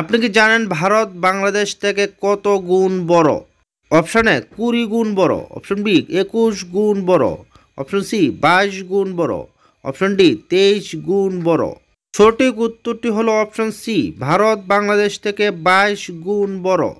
আপনি কি জানেন ভারত বাংলাদেশ থেকে কত গুণ বড় অপশন এ কুড়ি গুণ বড় অপশন বি একুশ গুণ বড় অপশন সি বাইশ গুণ বড় অপশন ডি তেইশ গুণ বড় সঠিক উত্তরটি হলো অপশন সি ভারত বাংলাদেশ থেকে বাইশ গুণ বড়